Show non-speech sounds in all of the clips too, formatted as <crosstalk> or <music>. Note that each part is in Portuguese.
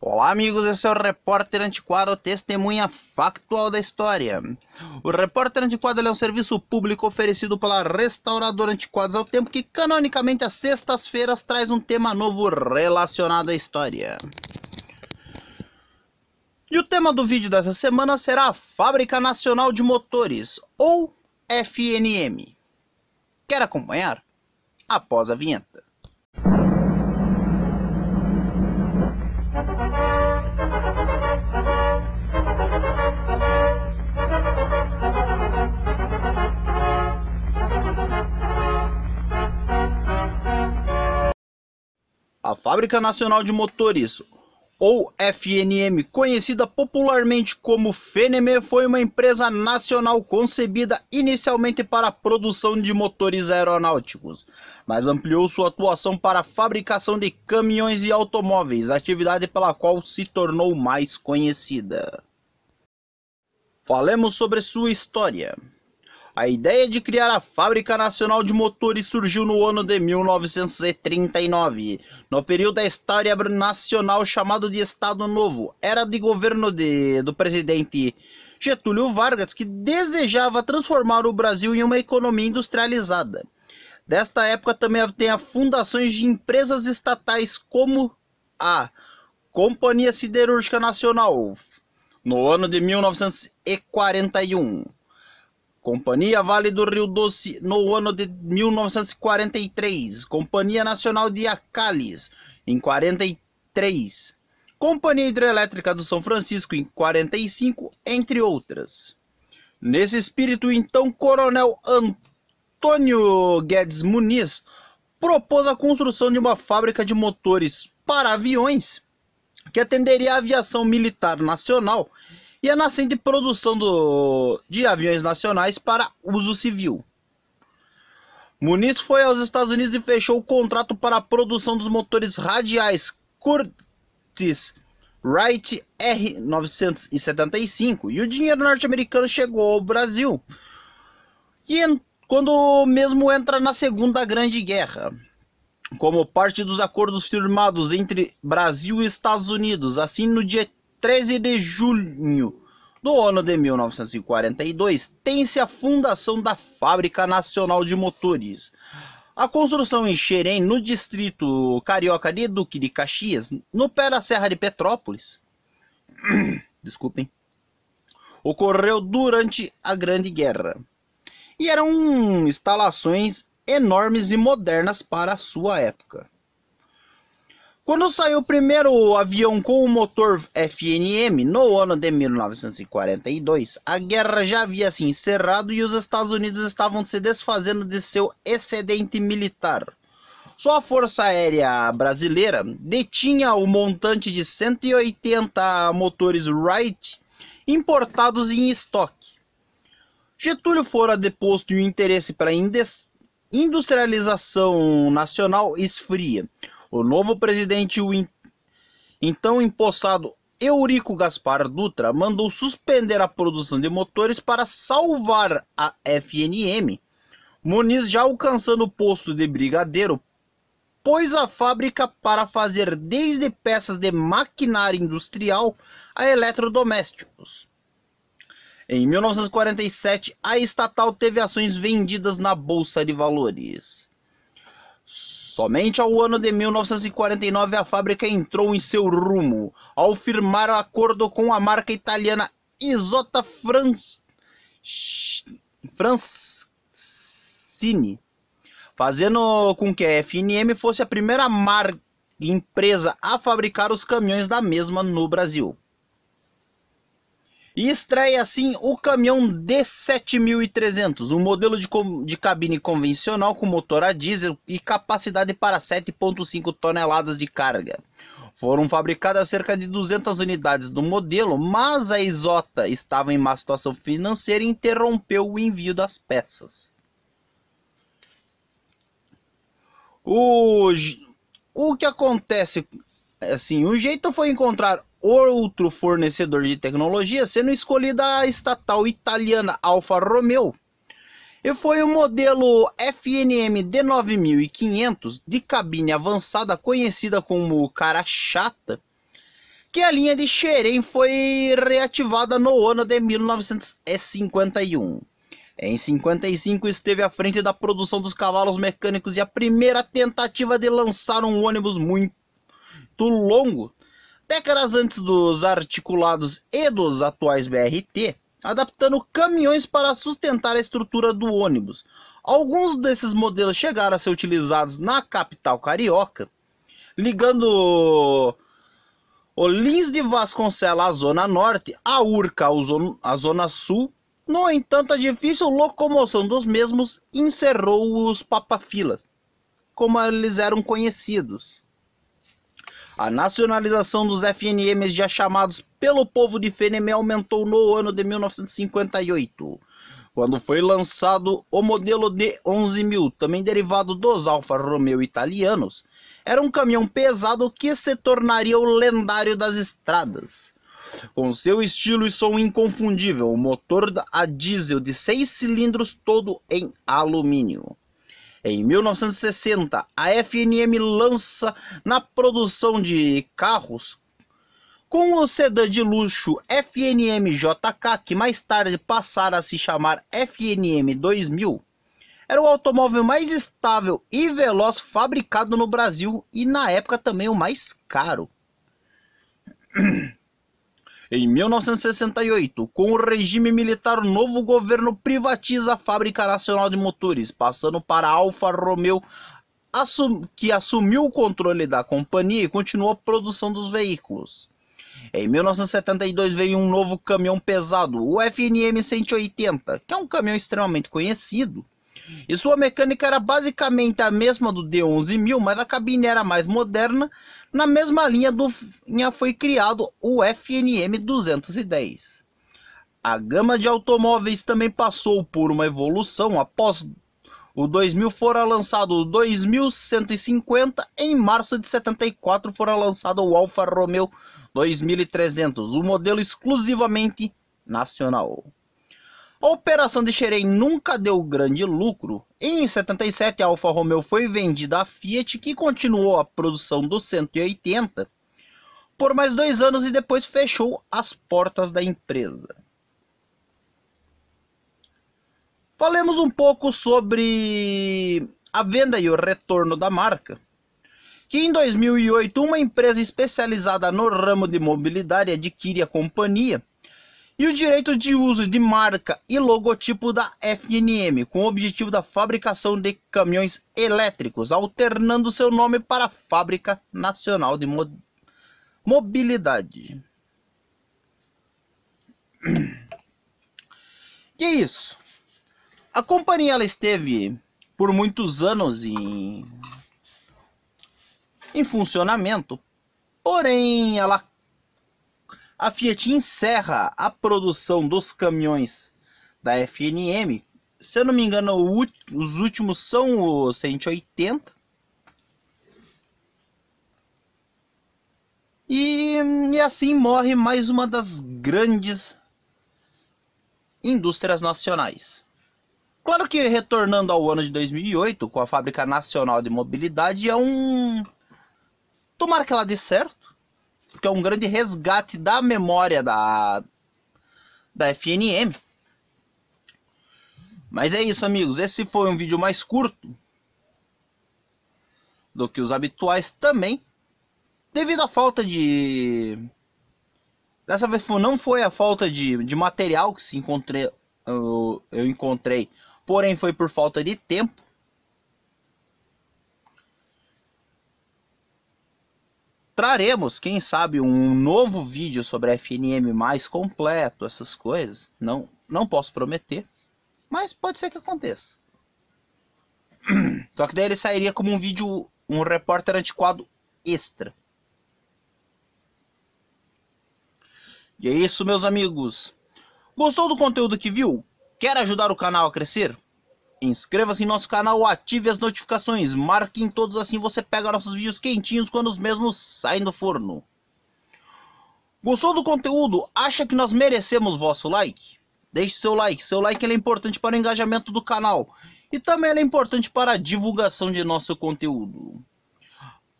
Olá amigos, esse é o Repórter antiquado testemunha factual da história. O Repórter antiquado é um serviço público oferecido pela Restauradora Antiquados ao tempo que canonicamente às sextas-feiras traz um tema novo relacionado à história. E o tema do vídeo dessa semana será a Fábrica Nacional de Motores, ou FNM. Quer acompanhar? Após a vinheta. A Fábrica Nacional de Motores, ou FNM, conhecida popularmente como FNM, foi uma empresa nacional concebida inicialmente para a produção de motores aeronáuticos, mas ampliou sua atuação para a fabricação de caminhões e automóveis, atividade pela qual se tornou mais conhecida. Falemos sobre sua história. A ideia de criar a Fábrica Nacional de Motores surgiu no ano de 1939, no período da história nacional chamado de Estado Novo. Era de governo de, do presidente Getúlio Vargas, que desejava transformar o Brasil em uma economia industrializada. Desta época também tem a fundações de empresas estatais como a Companhia Siderúrgica Nacional, no ano de 1941. Companhia Vale do Rio Doce no ano de 1943, Companhia Nacional de Acalis em 43, Companhia Hidrelétrica do São Francisco em 45, entre outras. Nesse espírito, então, Coronel Antônio Guedes Muniz propôs a construção de uma fábrica de motores para aviões que atenderia a aviação militar nacional e a nascente produção do, de aviões nacionais para uso civil. Muniz foi aos Estados Unidos e fechou o contrato para a produção dos motores radiais Curtiss Wright R975 e o dinheiro norte-americano chegou ao Brasil. E quando mesmo entra na Segunda Grande Guerra, como parte dos acordos firmados entre Brasil e Estados Unidos, assim no dia 13 de junho no ano de 1942, tem-se a fundação da Fábrica Nacional de Motores. A construção em Xerém, no distrito carioca de Duque de Caxias, no pé da Serra de Petrópolis, <clears throat> desculpem, ocorreu durante a Grande Guerra. E eram instalações enormes e modernas para a sua época. Quando saiu o primeiro avião com o motor FNM, no ano de 1942, a guerra já havia se encerrado e os Estados Unidos estavam se desfazendo de seu excedente militar. Só a Força Aérea Brasileira detinha o montante de 180 motores Wright importados em estoque. Getúlio fora deposto e o interesse para a industrialização nacional esfria. O novo presidente, o in... então empossado Eurico Gaspar Dutra, mandou suspender a produção de motores para salvar a FNM. Muniz já alcançando o posto de brigadeiro, pôs a fábrica para fazer desde peças de maquinário industrial a eletrodomésticos. Em 1947, a estatal teve ações vendidas na Bolsa de Valores. Somente ao ano de 1949 a fábrica entrou em seu rumo, ao firmar acordo com a marca italiana Isotta Francini, fazendo com que a FNM fosse a primeira marca empresa a fabricar os caminhões da mesma no Brasil. E estreia assim o caminhão D7300, um modelo de, de cabine convencional com motor a diesel e capacidade para 7,5 toneladas de carga. Foram fabricadas cerca de 200 unidades do modelo, mas a Isota estava em má situação financeira e interrompeu o envio das peças. O, o que acontece assim, o jeito foi encontrar outro fornecedor de tecnologia, sendo escolhida a estatal italiana Alfa Romeo. E foi o modelo FNM D9500 de cabine avançada, conhecida como cara chata, que a linha de Cherem foi reativada no ano de 1951. Em 55 esteve à frente da produção dos cavalos mecânicos e a primeira tentativa de lançar um ônibus muito longo décadas antes dos articulados e dos atuais BRT, adaptando caminhões para sustentar a estrutura do ônibus. Alguns desses modelos chegaram a ser utilizados na capital carioca, ligando o Lins de Vasconcelos à Zona Norte, a Urca à Zona Sul. No entanto, a difícil locomoção dos mesmos encerrou os papafilas, como eles eram conhecidos. A nacionalização dos FNMs já chamados pelo povo de Feneme aumentou no ano de 1958, quando foi lançado o modelo D11000, também derivado dos Alfa Romeo italianos. Era um caminhão pesado que se tornaria o lendário das estradas. Com seu estilo e som inconfundível, o motor a diesel de 6 cilindros todo em alumínio. Em 1960, a FNM lança na produção de carros com o sedã de luxo FNM JK, que mais tarde passara a se chamar FNM 2000. Era o automóvel mais estável e veloz fabricado no Brasil e na época também o mais caro. <clears throat> Em 1968, com o regime militar, o novo governo privatiza a Fábrica Nacional de Motores, passando para a Alfa Romeo, que assumiu o controle da companhia e continuou a produção dos veículos. Em 1972 veio um novo caminhão pesado, o FNM 180, que é um caminhão extremamente conhecido e sua mecânica era basicamente a mesma do D11000, mas a cabine era mais moderna. Na mesma linha, do, linha foi criado o FNM 210. A gama de automóveis também passou por uma evolução após o 2000 fora lançado o 2150, em março de 74 fora lançado o Alfa Romeo 2300, um modelo exclusivamente nacional. A operação de Xerém nunca deu grande lucro. Em 77, a Alfa Romeo foi vendida à Fiat, que continuou a produção do 180 por mais dois anos e depois fechou as portas da empresa. Falemos um pouco sobre a venda e o retorno da marca. Que em 2008, uma empresa especializada no ramo de mobilidade adquire a companhia e o direito de uso de marca e logotipo da FNM, com o objetivo da fabricação de caminhões elétricos, alternando seu nome para Fábrica Nacional de Mo Mobilidade. E é isso. A companhia ela esteve por muitos anos em, em funcionamento, porém ela a Fiat encerra a produção dos caminhões da FNM. Se eu não me engano, os últimos são o 180. E, e assim morre mais uma das grandes indústrias nacionais. Claro que retornando ao ano de 2008, com a Fábrica Nacional de Mobilidade, é um. Tomara que ela dê certo que é um grande resgate da memória da, da FNM. Mas é isso, amigos. Esse foi um vídeo mais curto do que os habituais também. Devido à falta de... Dessa vez não foi a falta de, de material que se encontrei, eu, eu encontrei, porém foi por falta de tempo. traremos, quem sabe, um novo vídeo sobre a FNM mais completo, essas coisas. Não, não posso prometer, mas pode ser que aconteça. <clears throat> Só que daí ele sairia como um vídeo, um repórter antiquado extra. E é isso, meus amigos. Gostou do conteúdo que viu? Quer ajudar o canal a crescer? Inscreva-se em nosso canal, ative as notificações, marque em todos assim você pega nossos vídeos quentinhos quando os mesmos saem do forno. Gostou do conteúdo? Acha que nós merecemos vosso like? Deixe seu like, seu like é importante para o engajamento do canal e também é importante para a divulgação de nosso conteúdo.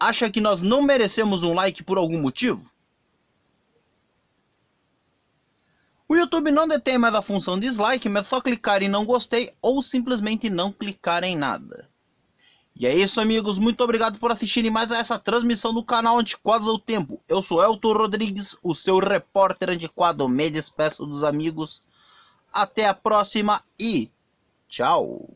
Acha que nós não merecemos um like por algum motivo? O YouTube não detém mais a função dislike, mas só clicar em não gostei ou simplesmente não clicar em nada. E é isso amigos, muito obrigado por assistirem mais a essa transmissão do canal Antiquados ao Tempo. Eu sou Elton Rodrigues, o seu repórter antiquado, me despeço dos amigos. Até a próxima e tchau!